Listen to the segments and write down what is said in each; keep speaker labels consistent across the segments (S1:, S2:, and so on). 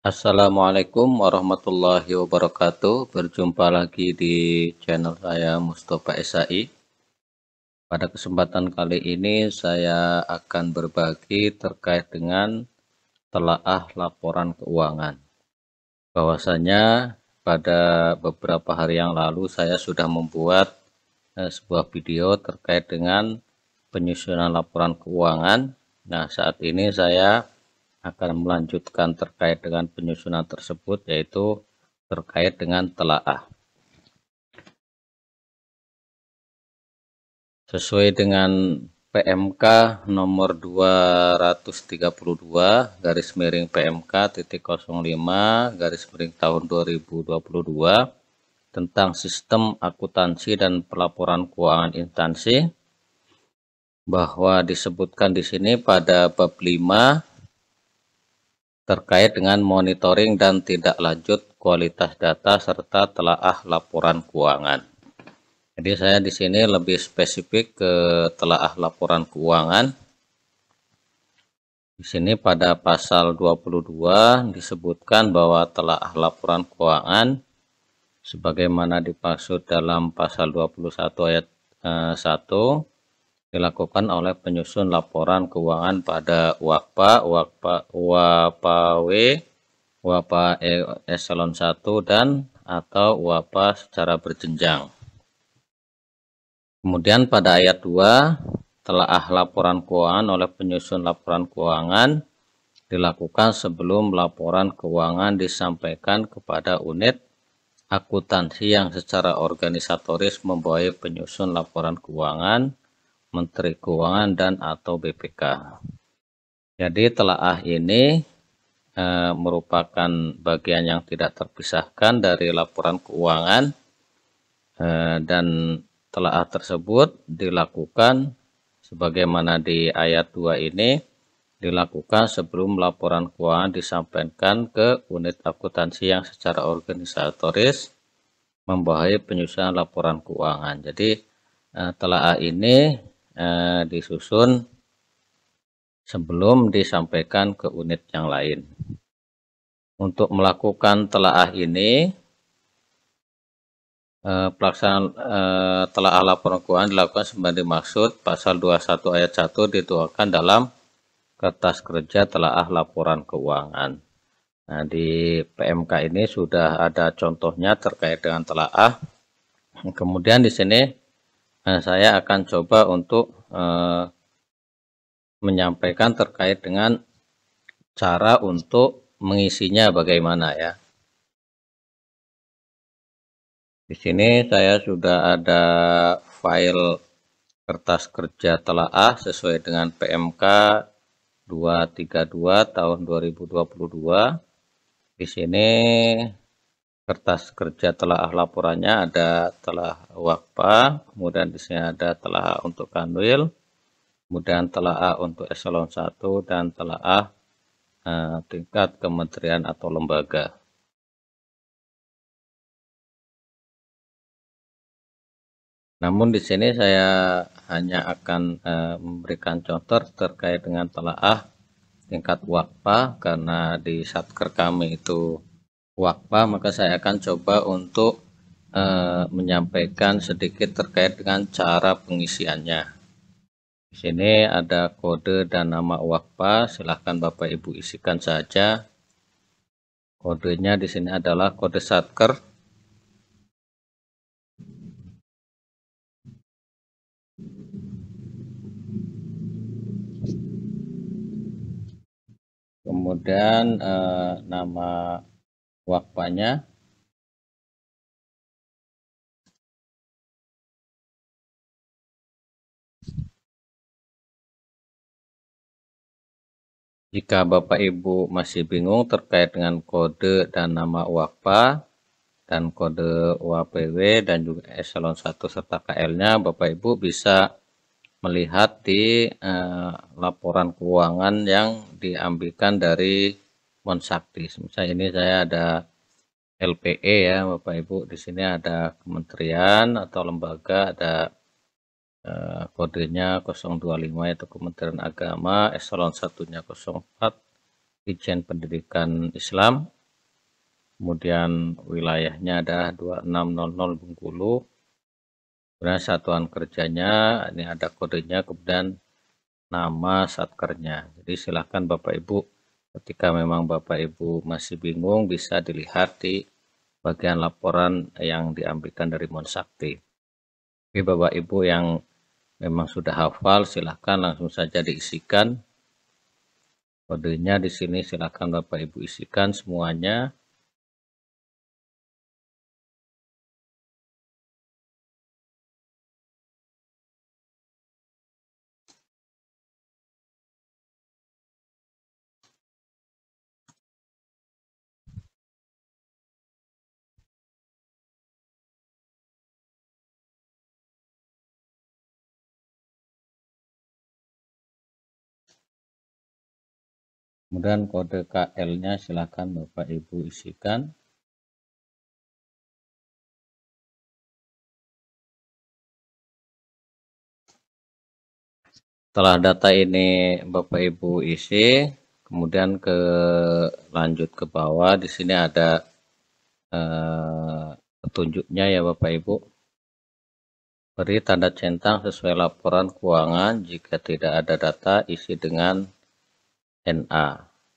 S1: Assalamualaikum warahmatullahi wabarakatuh Berjumpa lagi di channel saya Mustafa SAI Pada kesempatan kali ini saya akan berbagi terkait dengan telaah laporan keuangan Bahwasanya pada beberapa hari yang lalu saya sudah membuat eh, sebuah video terkait dengan penyusunan laporan keuangan Nah saat ini saya akan melanjutkan terkait
S2: dengan penyusunan tersebut yaitu terkait dengan telaah. Sesuai dengan PMK
S1: nomor 232 garis miring PMK titik 05 garis miring tahun 2022 tentang sistem akuntansi dan pelaporan keuangan instansi bahwa disebutkan di sini pada bab 5 terkait dengan monitoring dan tidak lanjut kualitas data serta telaah laporan keuangan. Jadi saya di sini lebih spesifik ke telaah laporan keuangan. Di sini pada pasal 22 disebutkan bahwa telaah laporan keuangan sebagaimana dimaksud dalam pasal 21 ayat eh, 1 dilakukan oleh penyusun laporan keuangan pada WAPA, WAPA, W, WAPA eselon 1 dan atau WAPA secara berjenjang. Kemudian pada ayat 2, telah laporan keuangan oleh penyusun laporan keuangan dilakukan sebelum laporan keuangan disampaikan kepada unit akuntansi yang secara organisatoris membawa penyusun laporan keuangan Menteri Keuangan dan atau BPK. Jadi telaah ini e, merupakan bagian yang tidak terpisahkan dari laporan keuangan e, dan telaah tersebut dilakukan sebagaimana di ayat 2 ini dilakukan sebelum laporan keuangan disampaikan ke unit akuntansi yang secara organisatoris membahayai penyusunan laporan keuangan. Jadi eh, telaah ini eh, disusun sebelum disampaikan ke unit yang lain. Untuk melakukan telaah ini, eh, pelaksanaan eh, telaah laporan keuangan dilakukan sebagai maksud pasal 21 ayat 1 dituangkan dalam kertas kerja telaah laporan keuangan. Nah, di PMK ini sudah ada contohnya terkait dengan telaah. Kemudian di sini Nah, saya akan coba untuk eh,
S2: menyampaikan terkait dengan cara untuk mengisinya bagaimana ya. Di sini saya sudah ada file kertas kerja telaah sesuai
S1: dengan PMK 232 tahun 2022. Di sini kertas kerja telah laporannya ada telah wakpa, kemudian di sini ada telah untuk kanwil, kemudian
S2: telah untuk eselon 1 dan telah eh, tingkat kementerian atau lembaga. Namun di sini saya hanya akan eh, memberikan
S1: contoh terkait dengan telah tingkat wakpa karena di satker kami itu Wakpa maka saya akan coba untuk e, menyampaikan sedikit terkait dengan cara pengisiannya. Di sini ada kode dan nama Wakpa, silahkan Bapak Ibu isikan saja.
S2: Kodenya di sini adalah kode satker. Kemudian e, nama wakfanya Jika Bapak Ibu masih bingung terkait
S1: dengan kode dan nama wakfa dan kode WPW dan juga eselon 1 serta KL-nya, Bapak Ibu bisa melihat di eh, laporan keuangan yang diambilkan dari Monsakti. Misalnya ini saya ada LPE ya Bapak Ibu. Di sini ada kementerian atau lembaga ada eh, kodenya 025 yaitu Kementerian Agama, eselon satunya 04, Dijen Pendidikan Islam. Kemudian wilayahnya ada 2600 Bengkulu. Kemudian satuan kerjanya ini ada kodenya kemudian nama satkernya. Jadi silahkan Bapak Ibu Ketika memang Bapak Ibu masih bingung bisa dilihat di bagian laporan yang diambilkan dari Monsakti. Oke Bapak Ibu yang memang sudah hafal silahkan langsung
S2: saja diisikan. Kodenya di sini silahkan Bapak Ibu isikan semuanya Kemudian kode KL-nya silakan Bapak Ibu isikan. Setelah data ini Bapak Ibu isi, kemudian ke lanjut ke
S1: bawah di sini ada eh, petunjuknya ya Bapak Ibu. Beri tanda centang sesuai laporan keuangan. Jika tidak ada data, isi dengan NA.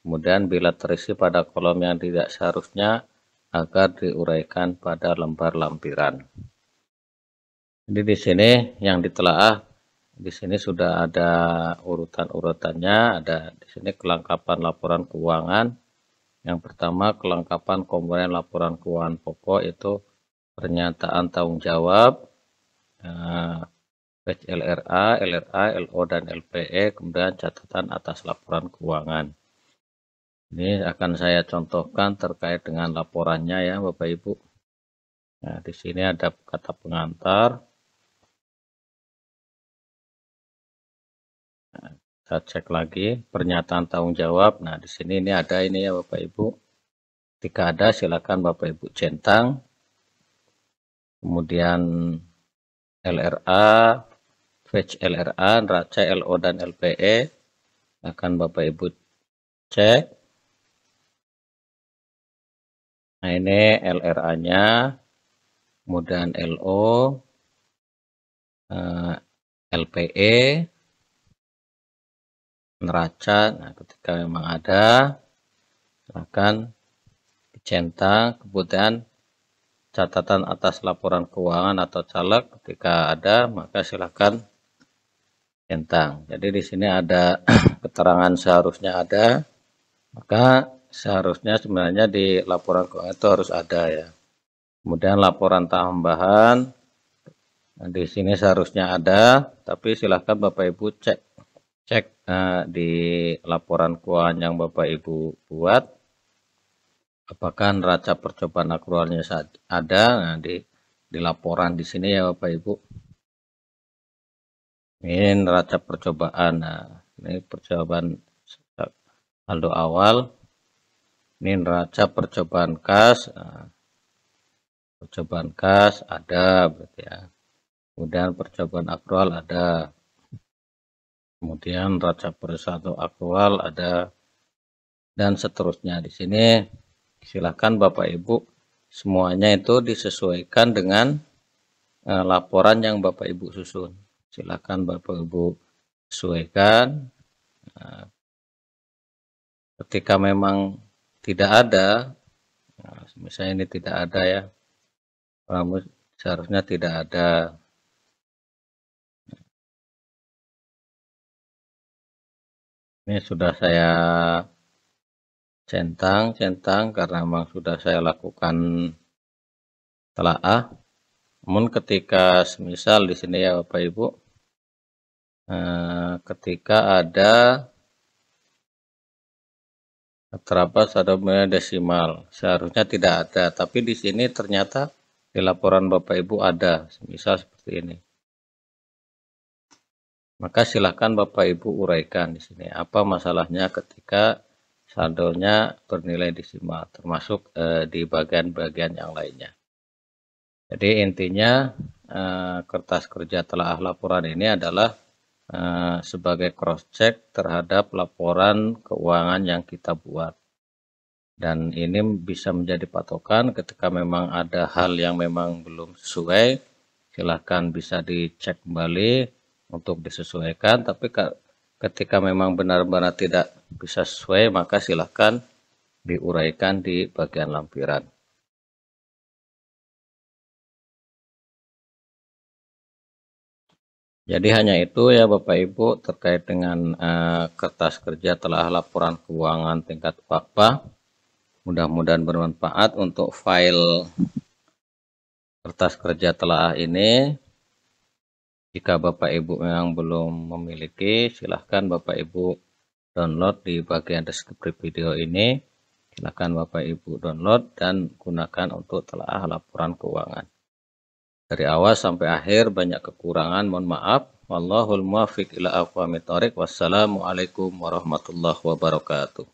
S1: Kemudian bila terisi pada kolom yang tidak seharusnya agar diuraikan pada lembar lampiran. Jadi di sini yang ditelaah di sini sudah ada urutan-urutannya, ada di sini kelengkapan laporan keuangan. Yang pertama kelengkapan komponen laporan keuangan pokok itu pernyataan tanggung jawab, eh, batch LRA, LRA, LO, dan LPE, kemudian catatan atas laporan keuangan. Ini akan saya contohkan
S2: terkait dengan laporannya ya Bapak Ibu. Nah, di sini ada kata pengantar. Nah, cek lagi pernyataan tanggung jawab. Nah, di sini ini ada ini ya Bapak Ibu.
S1: Jika ada silakan Bapak Ibu centang. Kemudian LRA, fetch LRA, neraca LO dan
S2: LPE akan Bapak Ibu cek. Nah ini LRA-nya, kemudian LO, eh, LPE, neraca. Nah ketika memang ada, silakan
S1: dicentang, kemudian catatan atas laporan keuangan atau caleg ketika ada maka silakan centang. Jadi di sini ada keterangan seharusnya ada, maka seharusnya sebenarnya di laporan keuangan itu harus ada ya. Kemudian laporan tambahan di sini seharusnya ada, tapi silahkan Bapak Ibu cek cek eh, di laporan keuangan yang Bapak Ibu buat apakah neraca percobaan saat ada nah, di di laporan di sini ya Bapak Ibu ini neraca percobaan nah ini percobaan saldo awal ini neraca percobaan kas nah, percobaan kas ada berarti gitu ya kemudian percobaan aktual ada kemudian neraca persatu aktual ada dan seterusnya di sini silahkan Bapak Ibu semuanya itu disesuaikan dengan eh, laporan yang Bapak Ibu susun silakan Bapak Ibu sesuaikan nah, ketika memang tidak ada
S2: nah, misalnya ini tidak ada ya kamu seharusnya tidak ada ini sudah saya centang centang karena memang sudah saya lakukan telaah namun
S1: ketika semisal di sini ya Bapak Ibu, eh, ketika ada terabas ada desimal, seharusnya tidak ada, tapi di sini ternyata di laporan Bapak Ibu ada, misal seperti ini. Maka silahkan Bapak Ibu uraikan di sini apa masalahnya ketika saldonya bernilai desimal, termasuk eh, di bagian-bagian yang lainnya. Jadi intinya eh, kertas kerja telah laporan ini adalah eh, sebagai cross check terhadap laporan keuangan yang kita buat. Dan ini bisa menjadi patokan ketika memang ada hal yang memang belum sesuai, silahkan bisa dicek kembali untuk disesuaikan. Tapi
S2: ketika memang benar-benar tidak bisa sesuai, maka silahkan diuraikan di bagian lampiran. Jadi hanya itu ya Bapak Ibu terkait dengan
S1: uh, kertas kerja telah laporan keuangan tingkat wakpa. Mudah-mudahan bermanfaat untuk file kertas kerja telah ini. Jika Bapak Ibu yang belum memiliki, silahkan Bapak Ibu download di bagian deskripsi video ini. Silahkan Bapak Ibu download dan gunakan untuk telah laporan keuangan dari awal sampai akhir banyak kekurangan mohon maaf wallahul muwaffiq ila aqwamit thoriq alaikum warahmatullahi wabarakatuh